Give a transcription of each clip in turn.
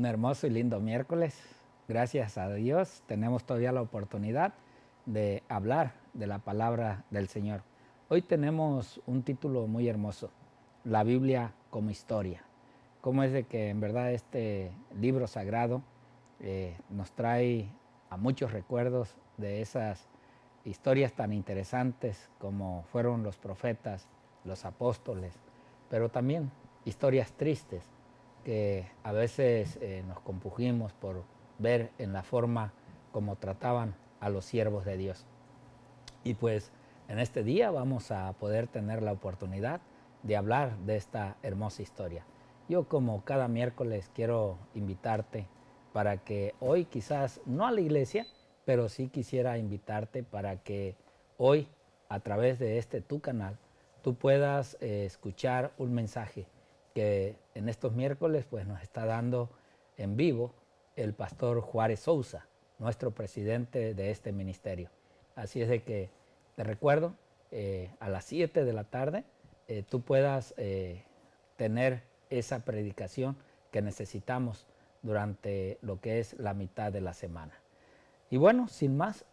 un hermoso y lindo miércoles. Gracias a Dios tenemos todavía la oportunidad de hablar de la palabra del Señor. Hoy tenemos un título muy hermoso, La Biblia como historia. ¿Cómo es de que en verdad este libro sagrado eh, nos trae a muchos recuerdos de esas historias tan interesantes como fueron los profetas, los apóstoles, pero también historias tristes que a veces eh, nos compugimos por ver en la forma como trataban a los siervos de Dios. Y pues en este día vamos a poder tener la oportunidad de hablar de esta hermosa historia. Yo como cada miércoles quiero invitarte para que hoy quizás no a la iglesia, pero sí quisiera invitarte para que hoy a través de este tu canal tú puedas eh, escuchar un mensaje en estos miércoles pues, nos está dando en vivo el pastor Juárez Sousa, nuestro presidente de este ministerio. Así es de que te recuerdo, eh, a las 7 de la tarde eh, tú puedas eh, tener esa predicación que necesitamos durante lo que es la mitad de la semana. Y bueno, sin más,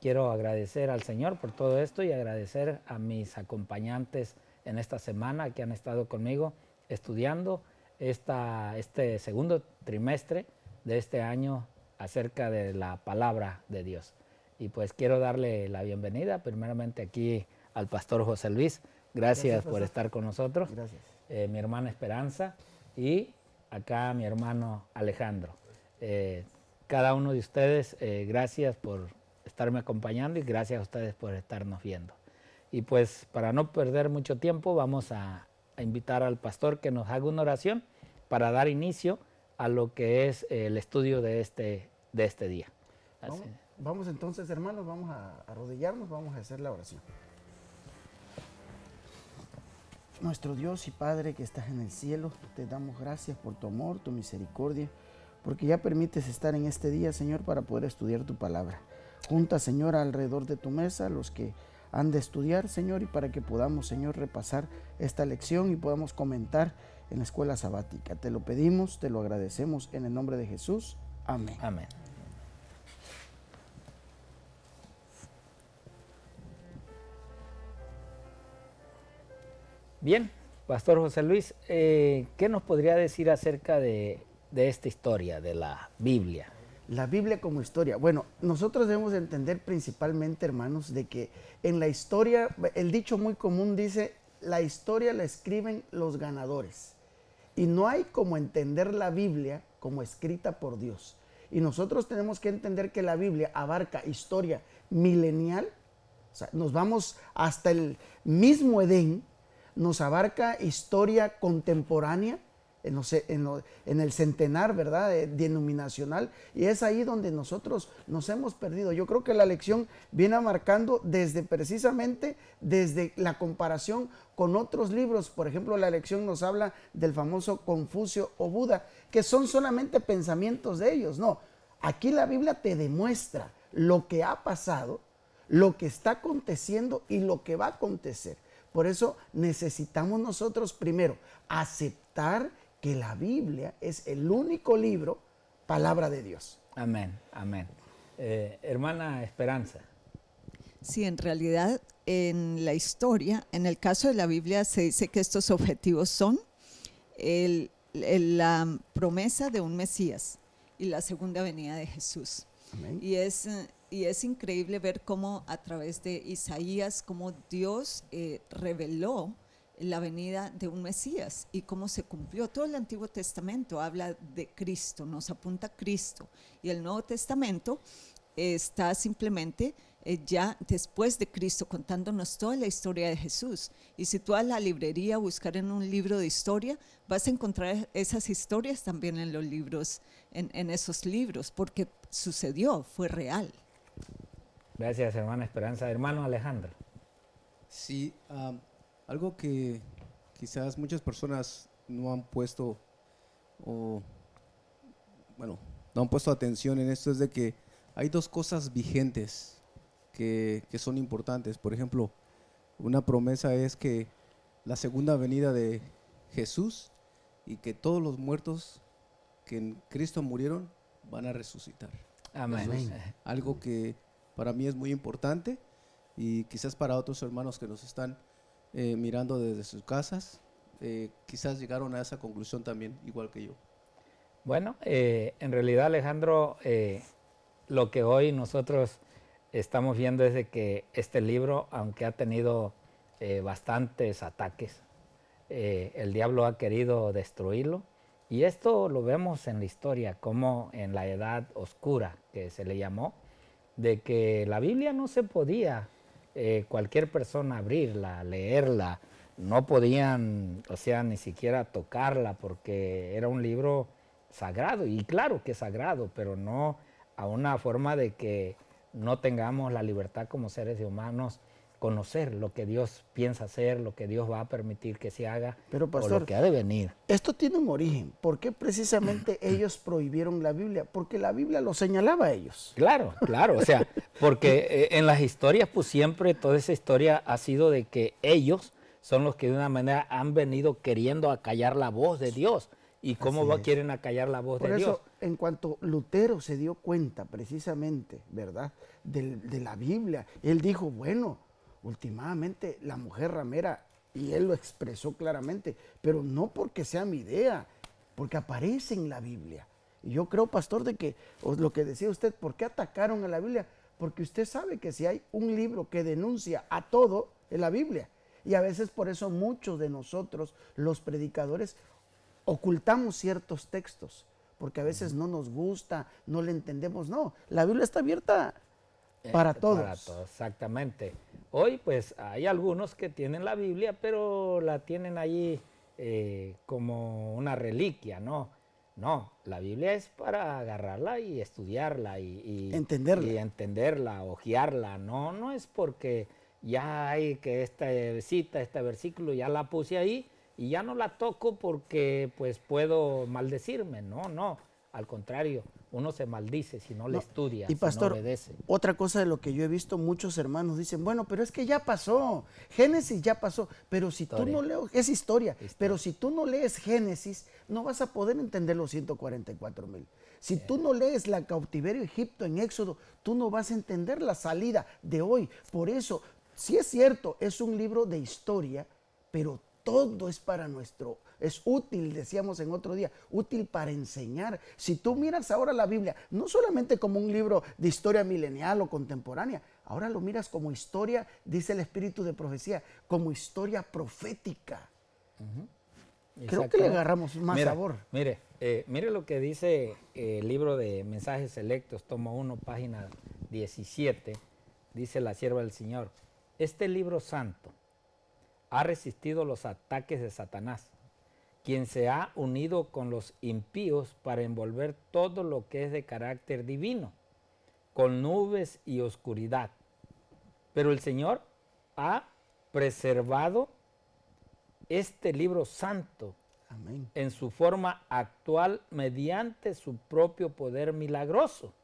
quiero agradecer al Señor por todo esto y agradecer a mis acompañantes en esta semana que han estado conmigo estudiando esta, este segundo trimestre de este año acerca de la palabra de Dios. Y pues quiero darle la bienvenida primeramente aquí al pastor José Luis. Gracias, por estar con nosotros. Gracias. Eh, mi hermana Esperanza y acá mi hermano Alejandro. Eh, cada uno de ustedes, eh, gracias por estarme acompañando y gracias a ustedes por estarnos viendo. Y pues para no perder mucho tiempo, vamos a, a invitar al pastor que nos haga una oración para dar inicio a lo que es el estudio de este, de este día. Vamos, vamos, entonces, hermanos, vamos a arrodillarnos, vamos a hacer la oración. Nuestro Dios y Padre que estás en el cielo, te damos gracias por tu amor, tu misericordia, porque ya permites estar en este día, Señor, para poder estudiar tu palabra. Junta, Señor, alrededor de tu mesa los que han de estudiar, Señor, y para que podamos, Señor, repasar esta lección y podamos comentar en la escuela sabática. Te lo pedimos, te lo agradecemos en el nombre de Jesús. Amén. Amén. Bien, Pastor José Luis, eh, ¿qué nos podría decir acerca de esta historia, de la Biblia? la Biblia como historia. Bueno, nosotros debemos entender principalmente, hermanos, de que en la historia, el dicho muy común dice, la historia la escriben los ganadores. Y no hay como entender la Biblia como escrita por Dios. Y nosotros tenemos que entender que la Biblia abarca historia milenial, o sea, nos vamos hasta el mismo Edén, nos abarca historia contemporánea, en, el centenar, ¿verdad?, eh, denominacional. Y es ahí donde nosotros nos hemos perdido. Yo creo que la lección viene marcando desde precisamente, desde la comparación con otros libros. Por ejemplo, la lección nos habla del famoso Confucio o Buda, que son solamente pensamientos de ellos. No, aquí la Biblia te demuestra lo que ha pasado, lo que está aconteciendo y lo que va a acontecer. Por eso necesitamos nosotros primero aceptar la Biblia es el único libro, palabra de Dios. Amén, amén. Eh, hermana Esperanza. Sí, en realidad en la historia, en el caso de la Biblia se dice que estos objetivos son la promesa de un Mesías y la segunda venida de Jesús. Y es, y es increíble ver cómo a través de Isaías, cómo Dios eh, reveló la venida de un Mesías y cómo se cumplió. Todo el Antiguo Testamento habla de Cristo, nos apunta a Cristo. Y el Nuevo Testamento está simplemente eh, ya después de Cristo, contándonos toda la historia de Jesús. Y si tú vas a la librería a buscar en un libro de historia, vas a encontrar esas historias también en los libros, en, esos libros, porque sucedió, fue real. Gracias, hermana Esperanza. Hermano Alejandro. Sí, ah, algo que quizás muchas personas no han puesto bueno, no han puesto atención en esto es de que hay dos cosas vigentes que, son importantes. Por ejemplo, una promesa es que la segunda venida de Jesús y que todos los muertos que en Cristo murieron van a resucitar. Amén. algo que para mí es muy importante y quizás para otros hermanos que nos están eh, mirando desde sus casas, eh, quizás llegaron a esa conclusión también, igual que yo. Bueno, eh, en realidad Alejandro, lo que hoy nosotros estamos viendo es que este libro, aunque ha tenido bastantes ataques, el diablo ha querido destruirlo. Y esto lo vemos en la historia, como en la edad oscura que se le llamó, de que la Biblia no se podía eh, cualquier persona abrirla, leerla. No podían, o sea, ni siquiera tocarla porque era un libro sagrado. Y claro que es sagrado, pero no a una forma de que no tengamos la libertad como seres humanos conocer lo que Dios piensa hacer, lo que Dios va a permitir que se haga, Pero, o lo que ha de venir. Esto tiene un origen. ¿Por qué precisamente ellos prohibieron la Biblia? Porque la Biblia lo señalaba a ellos. Claro, claro. o sea, porque eh, en las historias, pues siempre toda esa historia ha sido de que ellos son los que de una manera han venido queriendo acallar la voz de Dios. ¿Y cómo quieren acallar la voz de Dios Por eso, En cuanto Lutero se dio cuenta precisamente, ¿verdad? de la Biblia, él dijo, bueno, Últimamente, la mujer ramera, y él lo expresó claramente, pero no porque sea mi idea, porque aparece en la Biblia. Y yo creo, pastor, de que lo que decía usted, ¿por qué atacaron a la Biblia? Porque usted sabe que si hay un libro que denuncia a todo, es la Biblia. Y a veces por eso muchos de nosotros, los predicadores, ocultamos ciertos textos, porque a veces no nos gusta, no le entendemos. No, la Biblia está abierta para este, todos. exactamente. Hoy pues hay algunos que tienen la Biblia, pero la tienen allí eh, como una reliquia, ¿no? No, la Biblia es para agarrarla y estudiarla y, entenderla. Y entenderla, ojearla. No, no es porque ya hay que esta cita, este versículo, ya la puse ahí y ya no la toco porque pues puedo maldecirme. No, no, al contrario, uno se maldice si no, le estudia, y pastor, obedece. Otra cosa de lo que yo he visto, muchos hermanos dicen, bueno, pero es que ya pasó, Génesis ya pasó, pero si tú no lees, es historia, pero si tú no lees Génesis, no vas a poder entender los 144 mil. Si tú no lees la cautiverio Egipto en Éxodo, tú no vas a entender la salida de hoy. Por eso, si es cierto, es un libro de historia, pero todo es para nuestro es útil, decíamos en otro día, útil para enseñar. Si tú miras ahora la Biblia, no solamente como un libro de historia milenial o contemporánea, ahora lo miras como historia, dice el espíritu de profecía, como historia profética. Creo que le agarramos más sabor. Mire, eh, mire lo que dice eh, el libro de Mensajes Selectos, tomo 1, página 17, dice la sierva del Señor. Este libro santo ha resistido los ataques de Satanás quien se ha unido con los impíos para envolver todo lo que es de carácter divino, con nubes y oscuridad. Pero el Señor ha preservado este libro santo en su forma actual mediante su propio poder milagroso,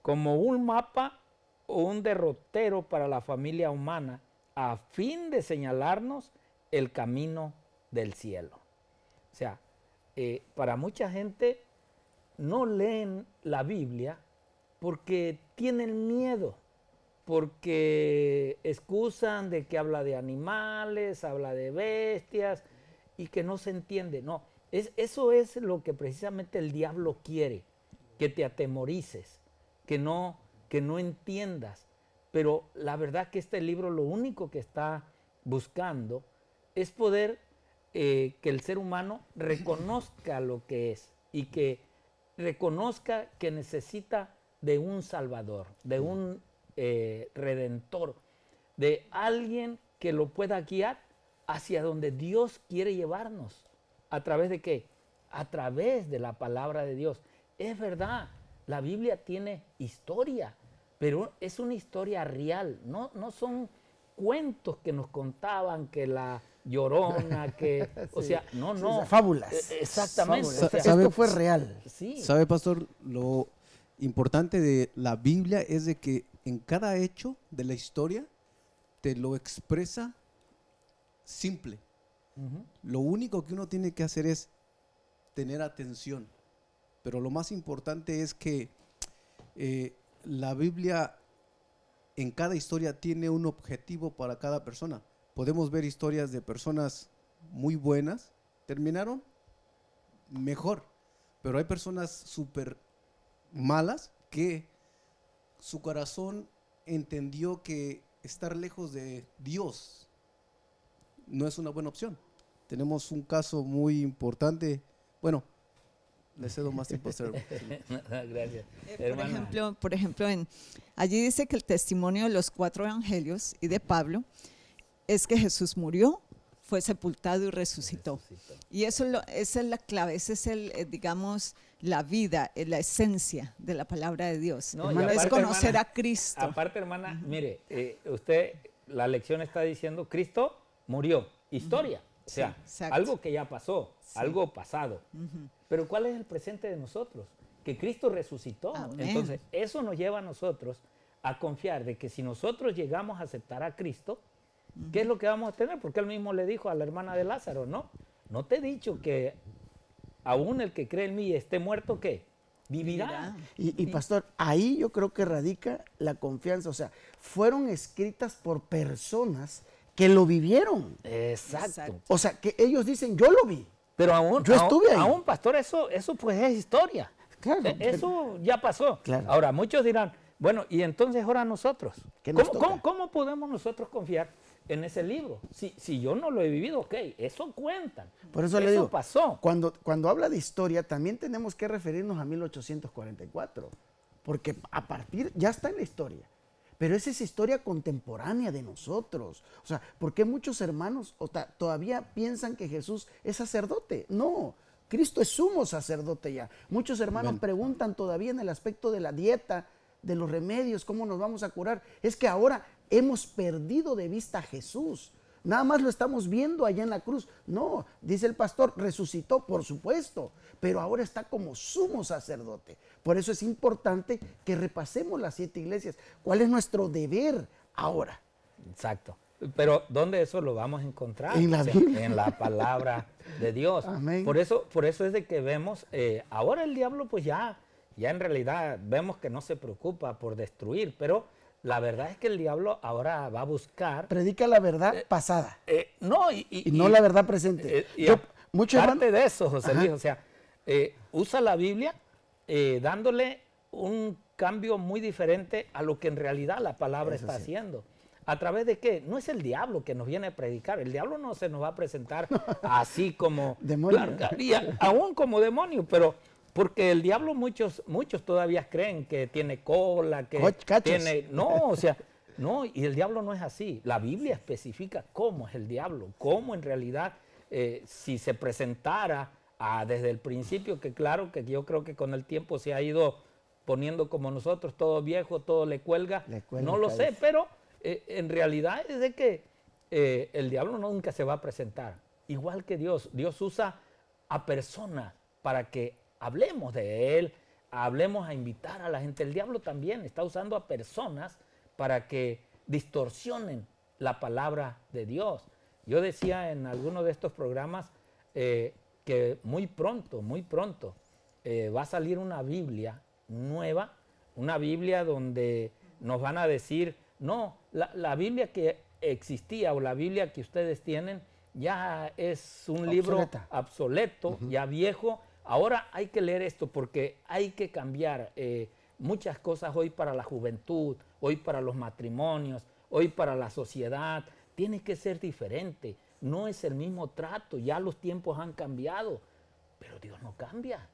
como un mapa o un derrotero para la familia humana a fin de señalarnos el camino del cielo. O sea, eh, para mucha gente no leen la Biblia porque tienen miedo, porque excusan de que habla de animales, habla de bestias y que no se entiende. No, eso es lo que precisamente el diablo quiere, que te atemorices, que no, que no entiendas. Pero la verdad que este libro lo único que está buscando es poder eh, que el ser humano reconozca lo que es y que reconozca que necesita de un salvador, de mm. un eh, redentor, de alguien que lo pueda guiar hacia donde Dios quiere llevarnos. ¿A través de qué? A través de la palabra de Dios. Es verdad, la Biblia tiene historia, pero es una historia real, no, no son cuentos que nos contaban que la llorona, que... O sea, no, no. Fábulas. Exactamente. fue real. Sí. ¿Sabe, pastor? Lo importante de la Biblia es de que en cada hecho de la historia te lo expresa simple. Lo único que uno tiene que hacer es tener atención. Pero lo más importante es que eh, la Biblia en cada historia tiene un objetivo para cada persona podemos ver historias de personas muy buenas, terminaron mejor, pero hay personas súper malas que su corazón entendió que estar lejos de Dios no es una buena opción. Tenemos un caso muy importante, bueno, le cedo más tiempo a Gracias. Eh, por, ejemplo, por ejemplo, en, allí dice que el testimonio de los cuatro evangelios y de Pablo es que Jesús murió, fue sepultado y resucitó. Y eso esa es la clave, esa es el, eh, digamos, la vida, eh, la esencia de la palabra de Dios. No, es conocer a Cristo. Aparte, hermana, mire, eh, usted, la lección está diciendo, Cristo murió, historia. O sea, algo que ya pasó, algo pasado. Pero ¿cuál es el presente de nosotros? Que Cristo resucitó. Entonces, eso nos lleva a nosotros a confiar de que si nosotros llegamos a aceptar a Cristo, ¿Qué es lo que vamos a tener? Porque él mismo le dijo a la hermana de Lázaro, ¿no? No te he dicho que aún el que cree en mí esté muerto, ¿qué? Vivirá. Y, pastor, ahí yo creo que radica la confianza. O sea, fueron escritas por personas que lo vivieron. Exacto. O sea, que ellos dicen, yo lo vi. Pero aún, yo estuve aún, pastor, eso, eso pues es historia. Claro, e-, eso ya pasó. Ahora, muchos dirán, bueno, y entonces ahora nosotros, cómo podemos nosotros confiar? en ese libro. Si, si yo no lo he vivido, ok, eso cuentan. Por eso, le digo, pasó. Cuando, cuando habla de historia, también tenemos que referirnos a 1844, porque a partir, ya está en la historia. Pero esa es historia contemporánea de nosotros. O sea, ¿por qué muchos hermanos todavía piensan que Jesús es sacerdote? No, Cristo es sumo sacerdote ya. Muchos hermanos preguntan todavía en el aspecto de la dieta, de los remedios, cómo nos vamos a curar. Es que ahora hemos perdido de vista a Jesús. Nada más lo estamos viendo allá en la cruz. No, dice el pastor, resucitó, por supuesto, pero ahora está como sumo sacerdote. Por eso es importante que repasemos las siete iglesias. ¿Cuál es nuestro deber ahora? Exacto. Pero ¿dónde eso lo vamos a encontrar? En la, palabra de Dios. Por eso, por eso es de que vemos, eh, ahora el diablo pues ya, ya en realidad vemos que no se preocupa por destruir, pero la verdad es que el diablo ahora va a buscar. Predica la verdad eh, pasada. Eh, no, y, y, no la verdad presente. Eh, Yo, mucho parte de eso, José Luis. O sea, usa la Biblia dándole un cambio muy diferente a lo que en realidad la palabra está haciendo. ¿A través de qué? No es el diablo que nos viene a predicar. El diablo no se nos va a presentar así como. demonio. Claro, aún como demonio, pero porque el diablo muchos, muchos todavía creen que tiene cola, que tiene... No, o sea, no, y el diablo no es así. La Biblia especifica cómo es el diablo, cómo en realidad eh, si se presentara ah, desde el principio, que claro que yo creo que con el tiempo se ha ido poniendo como nosotros, todo viejo, todo le cuelga, no lo sé, pero eh, en realidad es de que eh, el diablo nunca se va a presentar. Igual que Dios, Dios usa a personas para que hablemos de él, hablemos a invitar a la gente. El diablo también está usando a personas para que distorsionen la palabra de Dios. Yo decía en alguno de estos programas eh, que muy pronto, muy pronto, eh, va a salir una Biblia nueva, una Biblia donde nos van a decir, no, la, Biblia que existía o la Biblia que ustedes tienen ya es un libro obsoleto, ya viejo, Ahora hay que leer esto porque hay que cambiar eh, muchas cosas hoy para la juventud, hoy para los matrimonios, hoy para la sociedad. Tiene que ser diferente. No es el mismo trato. Ya los tiempos han cambiado. Pero Dios no cambia.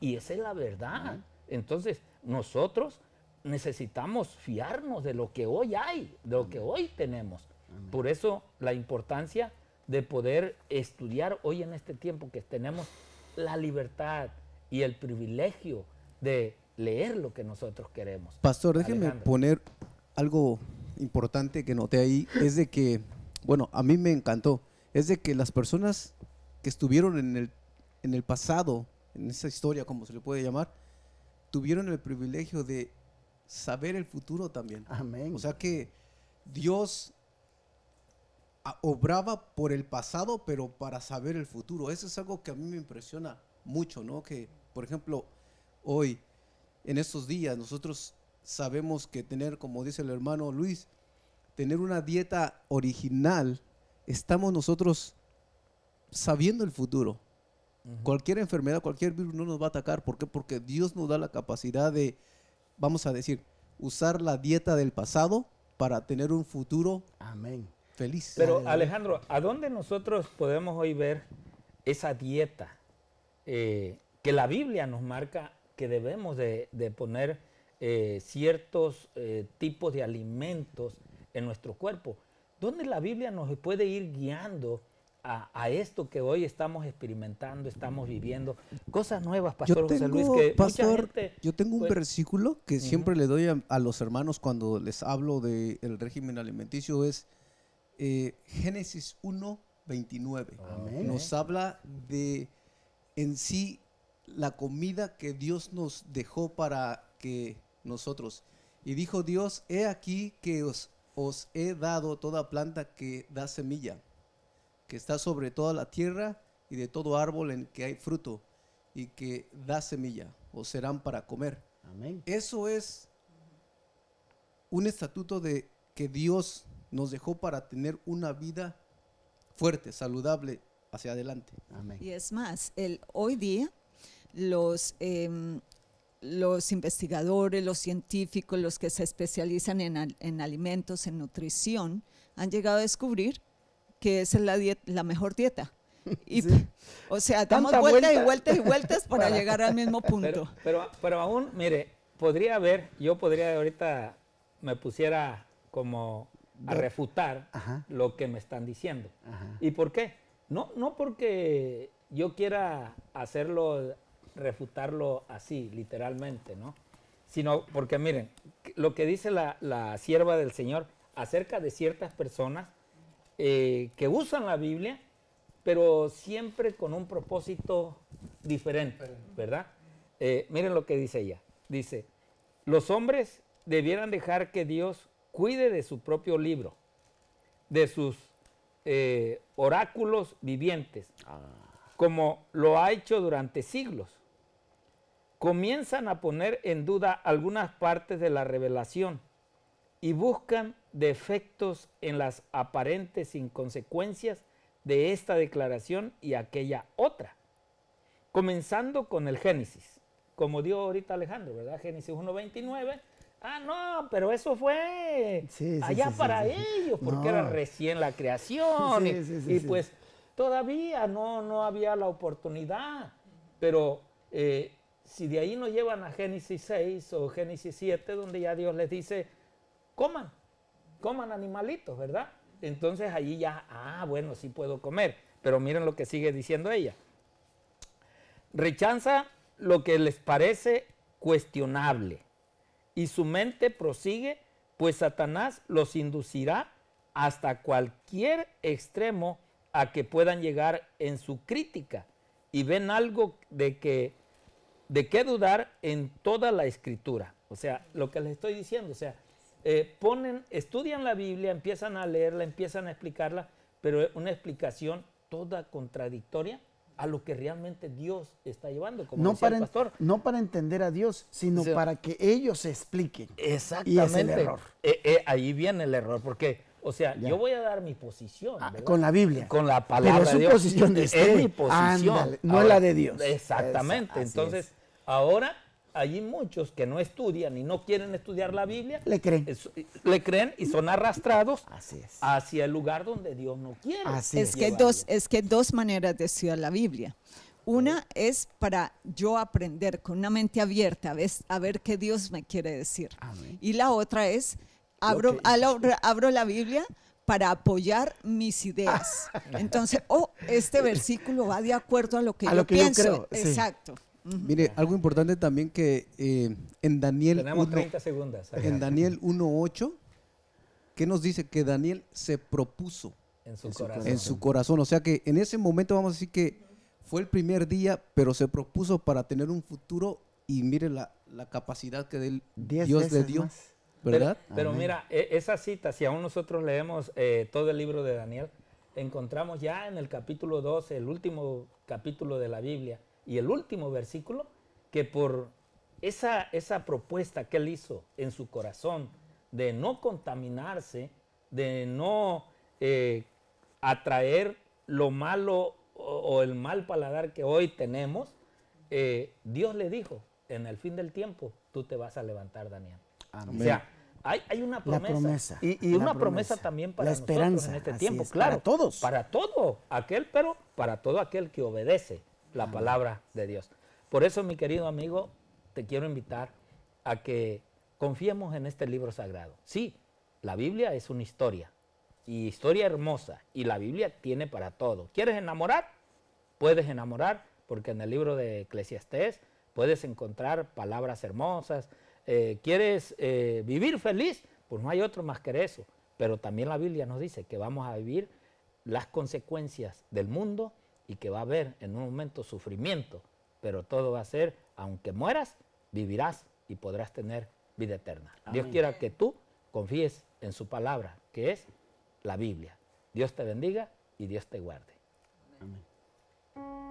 Y, esa es la verdad. Entonces, nosotros necesitamos fiarnos de lo que hoy hay, de lo que hoy tenemos. Por eso la importancia de poder estudiar hoy en este tiempo que tenemos la libertad y el privilegio de leer lo que nosotros queremos. Pastor, déjeme poner algo importante que noté ahí, es de que, bueno, a mí me encantó, es de que las personas que estuvieron en el, en el pasado, en esa historia, como se le puede llamar, tuvieron el privilegio de saber el futuro también. Amén. O sea que Dios obraba por el pasado, pero para saber el futuro. Eso es algo que a mí me impresiona mucho, ¿no? Que, por ejemplo, hoy, en estos días, nosotros sabemos que tener, como dice el hermano Luis, tener una dieta original, estamos nosotros sabiendo el futuro. Cualquier enfermedad, cualquier virus no nos va a atacar. ¿Por qué? Porque Dios nos da la capacidad de, vamos a decir, usar la dieta del pasado para tener un futuro. Amén. Pero Alejandro, ¿a dónde nosotros podemos hoy ver esa dieta eh, que la Biblia nos marca que debemos de, poner eh, ciertos eh, tipos de alimentos en nuestro cuerpo? ¿Dónde la Biblia nos puede ir guiando? A, esto que hoy estamos experimentando, estamos viviendo, cosas nuevas, Pastor José Luis, yo tengo un pues, versículo que siempre le doy a, los hermanos cuando les hablo del régimen alimenticio, es eh, Génesis 1, 29. Ah, nos habla de en sí la comida que Dios nos dejó para que nosotros. Y dijo Dios, he aquí que os, he dado toda planta que da semilla, que está sobre toda la tierra y de todo árbol en que hay fruto y que da semilla, o serán para comer. Amén. Eso es un estatuto de que Dios nos dejó para tener una vida fuerte, saludable hacia adelante. Y es más, el, hoy día los, em, los investigadores, los científicos, los que se especializan en, en alimentos, en nutrición, han llegado a descubrir que esa es la, la mejor dieta. O sea, damos vueltas y vueltas y vueltas para, llegar al mismo punto. pero, pero aún, mire, podría haber, yo podría ahorita me pusiera como a refutar lo que me están diciendo. ¿Y por qué? No, no porque yo quiera hacerlo, refutarlo así, literalmente, ¿no? Sino porque miren, lo que dice la, sierva del Señor acerca de ciertas personas eh, que usan la Biblia, pero siempre con un propósito diferente, ¿verdad? Eh, miren lo que dice ella. Dice, los hombres debieran dejar que Dios cuide de su propio libro, de sus eh, oráculos vivientes, ah. como lo ha hecho durante siglos. Comienzan a poner en duda algunas partes de la revelación y buscan defectos en las aparentes inconsecuencias de esta declaración y aquella otra. Comenzando con el Génesis, como dio ahorita Alejandro, ¿verdad? Génesis 1.29 Ah, no, pero eso fue allá para ellos, porque era recién la creación. y, pues todavía no, no había la oportunidad. Pero eh, si de ahí nos llevan a Génesis 6 o Génesis 7, donde ya Dios les dice, coman, coman animalitos, ¿verdad? Entonces allí ya, ah, bueno, sí puedo comer. Pero miren lo que sigue diciendo ella. Rechaza lo que les parece cuestionable y su mente prosigue, pues Satanás los inducirá hasta cualquier extremo a que puedan llegar en su crítica y ven algo de que de qué dudar en toda la escritura. O sea, lo que les estoy diciendo, o sea, eh, ponen, estudian la Biblia, empiezan a leerla, empiezan a explicarla, pero una explicación toda contradictoria a lo que realmente Dios está llevando, como no para pastor. No para entender a Dios, sino para que ellos se expliquen. Exactamente. Y es el error. Eh, eh, ahí viene el error, porque, o sea, yo voy a dar mi posición. Ah, con la Biblia. Con la palabra de Dios. posición Es mi este, posición. no es la de Dios. Exactamente. Entonces, ahora hay muchos que no estudian y no quieren estudiar la Biblia. Le creen. le creen y son arrastrados hacia el lugar donde Dios no quiere. es. que dos, es que dos maneras de estudiar la Biblia. Una es para yo aprender con una mente abierta a ver qué Dios me quiere decir. Y la otra es, abro, abro la Biblia para apoyar mis ideas. Entonces, oh, este versículo va de acuerdo a lo que yo pienso. Exacto. Mire, algo importante también que eh, en Daniel... En Daniel 1.8, ¿qué nos dice? Que Daniel se propuso. En su, corazón. En su corazón. O sea que en ese momento vamos a decir que fue el primer día, pero se propuso para tener un futuro y mire la, capacidad que del Dios le dio. ¿Verdad? Pero, mira, e, esa cita, si aún nosotros leemos eh, todo el libro de Daniel, encontramos ya en el capítulo 12, el último capítulo de la Biblia, y el último versículo, que por esa, esa propuesta que él hizo en su corazón de no contaminarse, de no eh, atraer lo malo o, el mal paladar que hoy tenemos, eh, Dios le dijo, en el fin del tiempo tú te vas a levantar, Daniel. O sea, hay, una promesa. y, una promesa, también para nosotros en este tiempo, claro. Para todos. Para todo aquel, pero para todo aquel que obedece la palabra de Dios. Por eso, mi querido amigo, te quiero invitar a que confiemos en este libro sagrado. Sí, la Biblia es una historia, y historia hermosa, y la Biblia tiene para todo. ¿Quieres enamorar? Puedes enamorar, porque en el libro de Eclesiastés puedes encontrar palabras hermosas. Eh, ¿Quieres eh, vivir feliz? Pues no hay otro más que eso. Pero también la Biblia nos dice que vamos a vivir las consecuencias del mundo y que va a haber en un momento sufrimiento, pero todo va a ser, aunque mueras, vivirás y podrás tener vida eterna. Dios quiera que tú confíes en su palabra, que es la Biblia. Dios te bendiga y Dios te guarde. Amén.